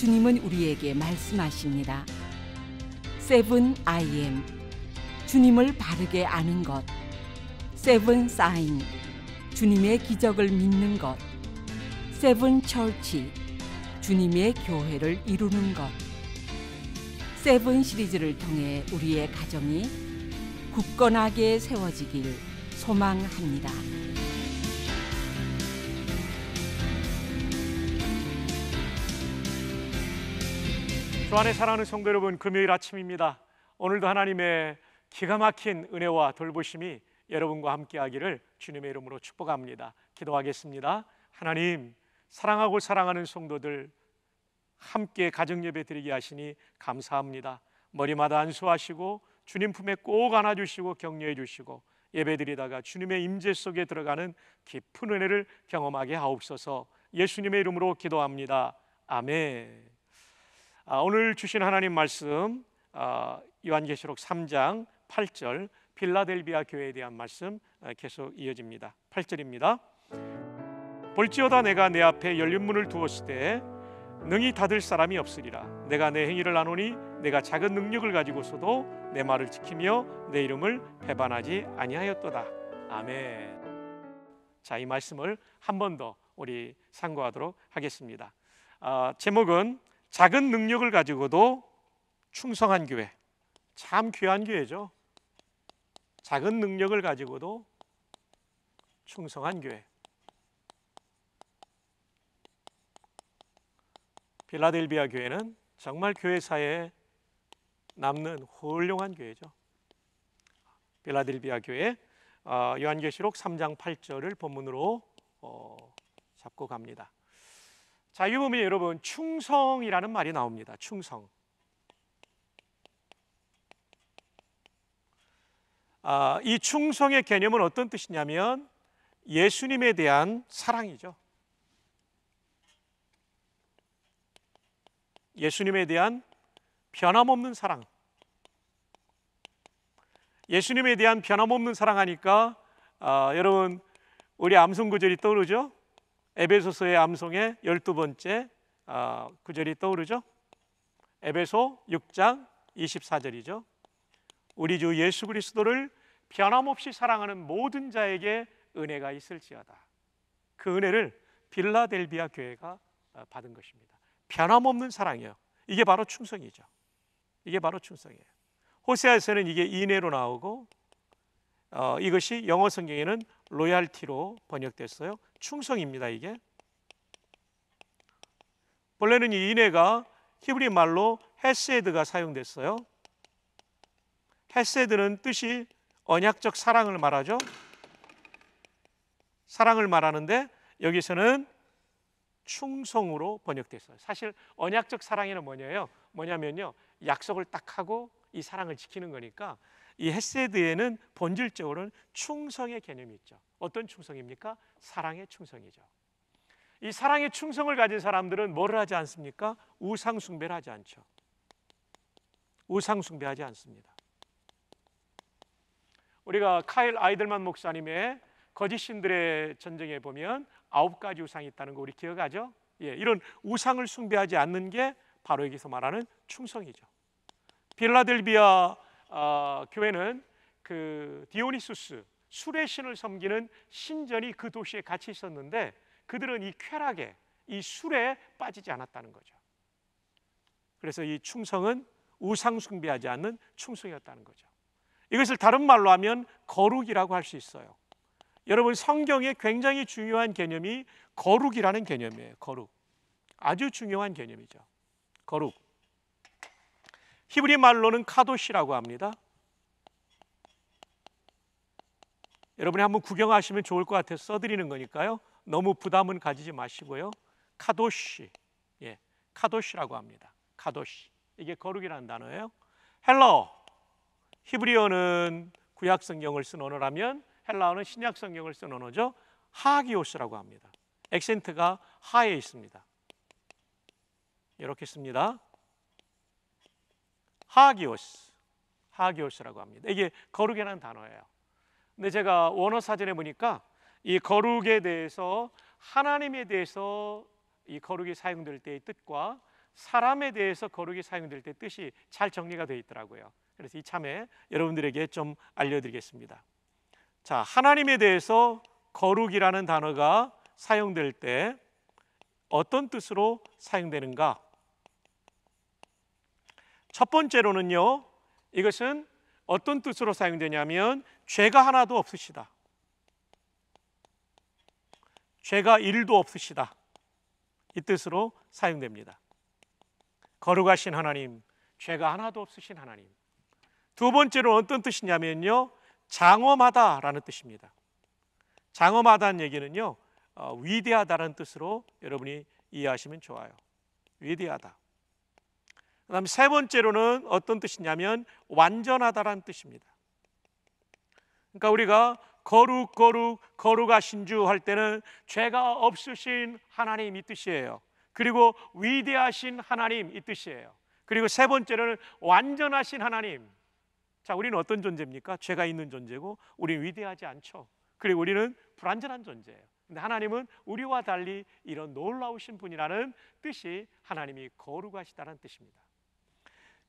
주님은 우리에게 말씀하십니다. 세븐 I am 주님을 바르게 아는 것 세븐 사인 주님의 기적을 믿는 것 세븐 철치 주님의 교회를 이루는 것 세븐 시리즈를 통해 우리의 가정이 굳건하게 세워지길 소망합니다. 주 안에 사랑하는 성도 여러분 금요일 아침입니다. 오늘도 하나님의 기가 막힌 은혜와 돌보심이 여러분과 함께 하기를 주님의 이름으로 축복합니다. 기도하겠습니다. 하나님 사랑하고 사랑하는 성도들 함께 가정 예배 드리게 하시니 감사합니다. 머리마다 안수하시고 주님 품에 꼭 안아 주시고 격려해 주시고 예배 드리다가 주님의 임재 속에 들어가는 깊은 은혜를 경험하게 하옵소서. 예수님의 이름으로 기도합니다. 아멘. 아, 오늘 주신 하나님 말씀 아, 요한계시록 3장 8절 필라델비아 교회에 대한 말씀 아, 계속 이어집니다. 8절입니다. 볼지어다 내가 내 앞에 열린 문을 두었을 때 능히 닫을 사람이 없으리라. 내가 내 행위를 아노니 내가 작은 능력을 가지고서도 내 말을 지키며 내 이름을 배반하지 아니하였도다. 아멘. 자, 이 말씀을 한 번 더 우리 상고하도록 하겠습니다. 아, 제목은 작은 능력을 가지고도 충성한 교회. 참 귀한 교회죠. 작은 능력을 가지고도 충성한 교회. 빌라델비아 교회는 정말 교회사에 남는 훌륭한 교회죠. 빌라델비아 교회 어, 요한계시록 3장 8절을 본문으로 어, 잡고 갑니다. 자, 이 보면 여러분 충성이라는 말이 나옵니다. 충성. 아, 이 충성의 개념은 어떤 뜻이냐면 예수님에 대한 사랑이죠. 예수님에 대한 변함없는 사랑. 예수님에 대한 변함없는 사랑하니까 아, 여러분 우리 암송구절이 떠오르죠. 에베소서의 암송의 열두 번째 아, 구절이 떠오르죠. 에베소 6장 24절이죠. 우리 주 예수 그리스도를 변함없이 사랑하는 모든 자에게 은혜가 있을지어다. 그 은혜를 빌라델비아 교회가 아, 받은 것입니다. 변함없는 사랑이요. 이게 바로 충성이죠. 이게 바로 충성이에요. 호세아에서는 이게 인혜로 나오고 어, 이것이 영어 성경에는 로얄티로 번역됐어요. 충성입니다. 이게 원래는 이 인해가 히브리 말로 헤세드가 사용됐어요. 헤세드는 뜻이 언약적 사랑을 말하죠. 사랑을 말하는데 여기서는 충성으로 번역됐어요. 사실 언약적 사랑에는 뭐냐요? 뭐냐면요. 약속을 딱 하고 이 사랑을 지키는 거니까 이 헤세드에는 본질적으로는 충성의 개념이 있죠. 어떤 충성입니까? 사랑의 충성이죠. 이 사랑의 충성을 가진 사람들은 뭐를 하지 않습니까? 우상 숭배를 하지 않죠. 우상 숭배하지 않습니다. 우리가 카일 아이들만 목사님의 거짓 신들의 전쟁에 보면 아홉 가지 우상이 있다는 거 우리 기억하죠? 예, 이런 우상을 숭배하지 않는 게 바로 여기서 말하는 충성이죠. 빌라델비아 어, 교회는 그 디오니수스 술의 신을 섬기는 신전이 그 도시에 같이 있었는데 그들은 이 쾌락에 이 술에 빠지지 않았다는 거죠. 그래서 이 충성은 우상 숭배하지 않는 충성이었다는 거죠. 이것을 다른 말로 하면 거룩이라고 할 수 있어요. 여러분 성경에 굉장히 중요한 개념이 거룩이라는 개념이에요. 거룩. 아주 중요한 개념이죠. 거룩. 히브리 말로는 카도시라고 합니다. 여러분이 한번 구경하시면 좋을 것 같아서 써드리는 거니까요. 너무 부담은 가지지 마시고요. 카도시, 예, 카도시라고 합니다. 카도시 이게 거룩이라는 단어예요. 헬러 히브리어는 구약 성경을 쓴 언어라면 헬라어는 신약 성경을 쓴 언어죠. 하기오스라고 합니다. 액센트가 하에 있습니다. 이렇게 씁니다. 하기오스, 하기오스라고 합니다. 이게 거룩이라는 단어예요. 근데 제가 원어 사전에 보니까 이 거룩에 대해서 하나님에 대해서 이 거룩이 사용될 때의 뜻과 사람에 대해서 거룩이 사용될 때 뜻이 잘 정리가 되어 있더라고요. 그래서 이참에 여러분들에게 좀 알려드리겠습니다. 자, 하나님에 대해서 거룩이라는 단어가 사용될 때 어떤 뜻으로 사용되는가? 첫 번째로는요. 이것은 어떤 뜻으로 사용되냐면 죄가 하나도 없으시다. 죄가 일도 없으시다. 이 뜻으로 사용됩니다. 거룩하신 하나님, 죄가 하나도 없으신 하나님. 두 번째로 어떤 뜻이냐면요. 장엄하다라는 뜻입니다. 장엄하다는 얘기는요. 어, 위대하다라는 뜻으로 여러분이 이해하시면 좋아요. 위대하다. 그다음 세 번째로는 어떤 뜻이냐면 완전하다라는 뜻입니다. 그러니까 우리가 거룩 거룩 거룩하신 주 할 때는 죄가 없으신 하나님 이 뜻이에요. 그리고 위대하신 하나님 이 뜻이에요. 그리고 세 번째로는 완전하신 하나님. 자, 우리는 어떤 존재입니까? 죄가 있는 존재고 우리는 위대하지 않죠. 그리고 우리는 불완전한 존재예요. 근데 하나님은 우리와 달리 이런 놀라우신 분이라는 뜻이 하나님이 거룩하시다는 뜻입니다.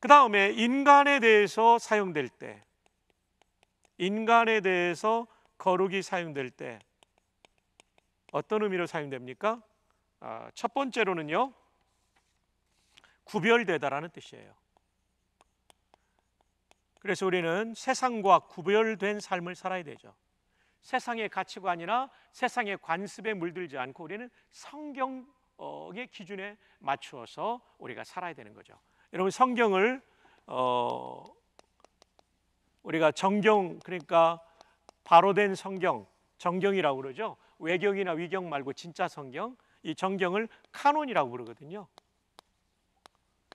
그 다음에 인간에 대해서 사용될 때, 인간에 대해서 거룩이 사용될 때 어떤 의미로 사용됩니까? 아, 첫 번째로는요, 구별되다라는 뜻이에요. 그래서 우리는 세상과 구별된 삶을 살아야 되죠. 세상의 가치관이나 세상의 관습에 물들지 않고 우리는 성경의 기준에 맞추어서 우리가 살아야 되는 거죠. 여러분 성경을 어, 우리가 정경 그러니까 바로된 성경 정경이라고 그러죠. 외경이나 위경 말고 진짜 성경 이 정경을 카논이라고 부르거든요.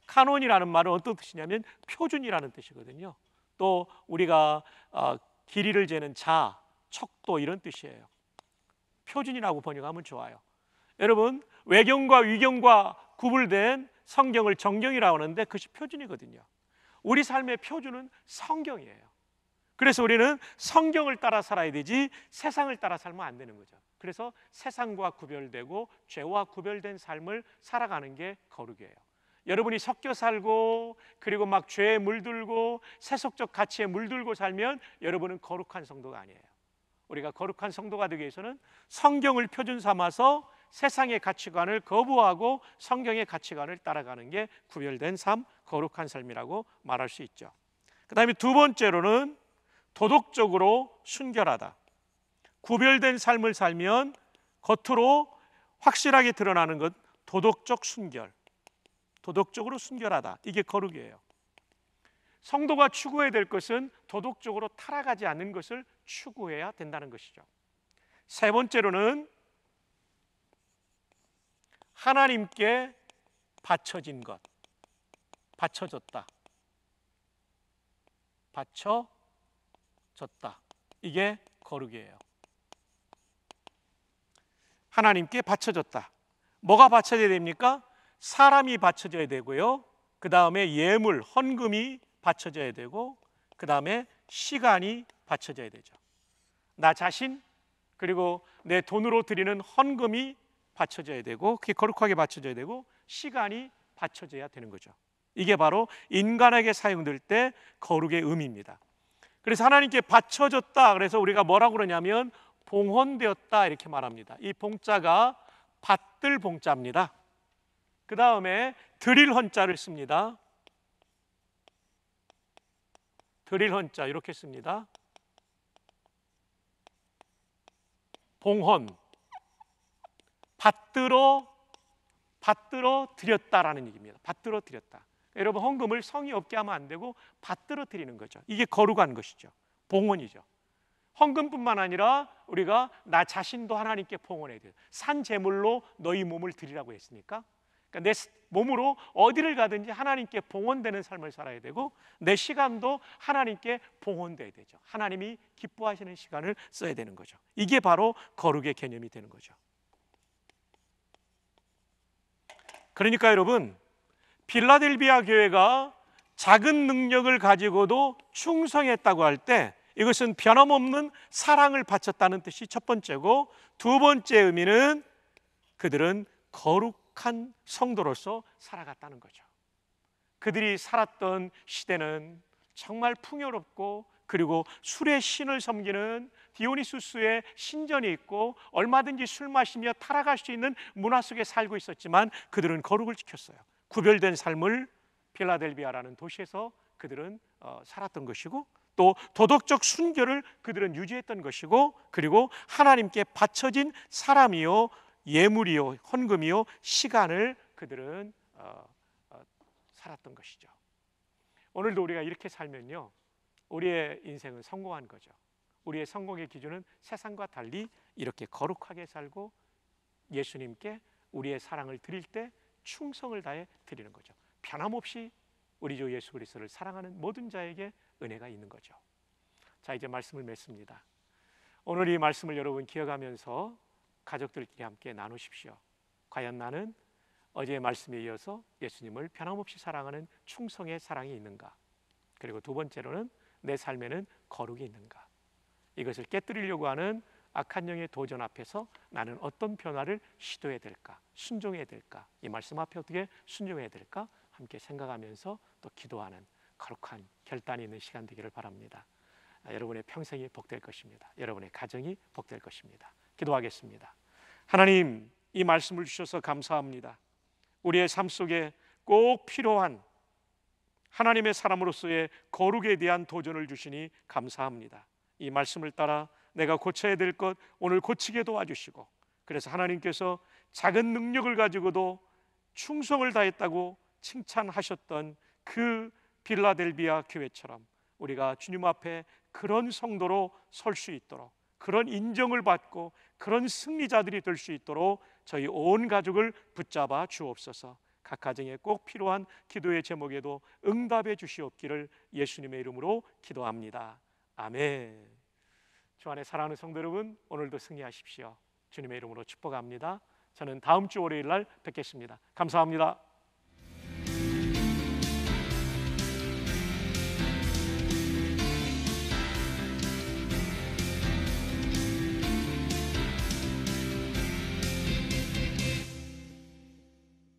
카논이라는 말은 어떤 뜻이냐면 표준이라는 뜻이거든요. 또 우리가 어, 길이를 재는 자, 척도 이런 뜻이에요. 표준이라고 번역하면 좋아요. 여러분 외경과 위경과 구분된 성경을 정경이라고 하는데 그것이 표준이거든요. 우리 삶의 표준은 성경이에요. 그래서 우리는 성경을 따라 살아야 되지 세상을 따라 살면 안 되는 거죠. 그래서 세상과 구별되고 죄와 구별된 삶을 살아가는 게 거룩이에요. 여러분이 섞여 살고 그리고 막 죄에 물들고 세속적 가치에 물들고 살면 여러분은 거룩한 성도가 아니에요. 우리가 거룩한 성도가 되기 위해서는 성경을 표준 삼아서 세상의 가치관을 거부하고 성경의 가치관을 따라가는 게 구별된 삶, 거룩한 삶이라고 말할 수 있죠. 그 다음에 두 번째로는 도덕적으로 순결하다. 구별된 삶을 살면 겉으로 확실하게 드러나는 것 도덕적 순결. 도덕적으로 순결하다. 이게 거룩이에요. 성도가 추구해야 될 것은 도덕적으로 타락하지 않는 것을 추구해야 된다는 것이죠. 세 번째로는 하나님께 바쳐진 것. 바쳐졌다. 바쳐졌다. 이게 거룩이에요. 하나님께 바쳐졌다. 뭐가 바쳐져야 됩니까? 사람이 바쳐져야 되고요. 그 다음에 예물, 헌금이 바쳐져야 되고, 그 다음에 시간이 바쳐져야 되죠. 나 자신, 그리고 내 돈으로 드리는 헌금이 받쳐져야 되고 그게 거룩하게 받쳐져야 되고 시간이 받쳐져야 되는 거죠. 이게 바로 인간에게 사용될 때 거룩의 의미입니다. 그래서 하나님께 받쳐졌다. 그래서 우리가 뭐라고 그러냐면 봉헌되었다 이렇게 말합니다. 이 봉자가 받들 봉자입니다. 그 다음에 드릴 헌자를 씁니다. 드릴 헌자 이렇게 씁니다. 봉헌 받들어 받들어 드렸다라는 얘기입니다. 받들어 드렸다. 여러분 헌금을 성의 없게 하면 안 되고 받들어 드리는 거죠. 이게 거룩한 것이죠. 봉헌이죠. 헌금뿐만 아니라 우리가 나 자신도 하나님께 봉헌해야 돼요. 산 제물로 너희 몸을 드리라고 했으니까 그러니까 내 몸으로 어디를 가든지 하나님께 봉헌되는 삶을 살아야 되고 내 시간도 하나님께 봉헌돼야 되죠. 하나님이 기뻐하시는 시간을 써야 되는 거죠. 이게 바로 거룩의 개념이 되는 거죠. 그러니까 여러분, 빌라델비아 교회가 작은 능력을 가지고도 충성했다고 할 때 이것은 변함없는 사랑을 바쳤다는 뜻이 첫 번째고 두 번째 의미는 그들은 거룩한 성도로서 살아갔다는 거죠. 그들이 살았던 시대는 정말 풍요롭고 그리고 술의 신을 섬기는 디오니수스의 신전이 있고 얼마든지 술 마시며 타락할 수 있는 문화 속에 살고 있었지만 그들은 거룩을 지켰어요. 구별된 삶을 필라델비아라는 도시에서 그들은 어, 살았던 것이고 또 도덕적 순결을 그들은 유지했던 것이고 그리고 하나님께 바쳐진 사람이요 예물이요 헌금이요 시간을 그들은 어, 어, 살았던 것이죠. 오늘도 우리가 이렇게 살면요 우리의 인생은 성공한 거죠. 우리의 성공의 기준은 세상과 달리 이렇게 거룩하게 살고 예수님께 우리의 사랑을 드릴 때 충성을 다해 드리는 거죠. 변함없이 우리 주 예수 그리스도를 사랑하는 모든 자에게 은혜가 있는 거죠. 자, 이제 말씀을 맺습니다. 오늘 이 말씀을 여러분 기억하면서 가족들끼리 함께 나누십시오. 과연 나는 어제의 말씀에 이어서 예수님을 변함없이 사랑하는 충성의 사랑이 있는가? 그리고 두 번째로는 내 삶에는 거룩이 있는가? 이것을 깨뜨리려고 하는 악한 영의 도전 앞에서 나는 어떤 변화를 시도해야 될까? 순종해야 될까? 이 말씀 앞에 어떻게 순종해야 될까? 함께 생각하면서 또 기도하는 거룩한 결단이 있는 시간 되기를 바랍니다. 아, 여러분의 평생이 복될 것입니다. 여러분의 가정이 복될 것입니다. 기도하겠습니다. 하나님, 이 말씀을 주셔서 감사합니다. 우리의 삶 속에 꼭 필요한 하나님의 사람으로서의 거룩에 대한 도전을 주시니 감사합니다. 이 말씀을 따라 내가 고쳐야 될 것 오늘 고치게 도와주시고 그래서 하나님께서 작은 능력을 가지고도 충성을 다했다고 칭찬하셨던 그 빌라델비아 교회처럼 우리가 주님 앞에 그런 성도로 설 수 있도록 그런 인정을 받고 그런 승리자들이 될 수 있도록 저희 온 가족을 붙잡아 주옵소서. 각 가정에 꼭 필요한 기도의 제목에도 응답해 주시옵기를 예수님의 이름으로 기도합니다. 아멘. 주 안에 사랑하는 성도 여러분, 오늘도 승리하십시오. 주님의 이름으로 축복합니다. 저는 다음 주 월요일 날 뵙겠습니다. 감사합니다.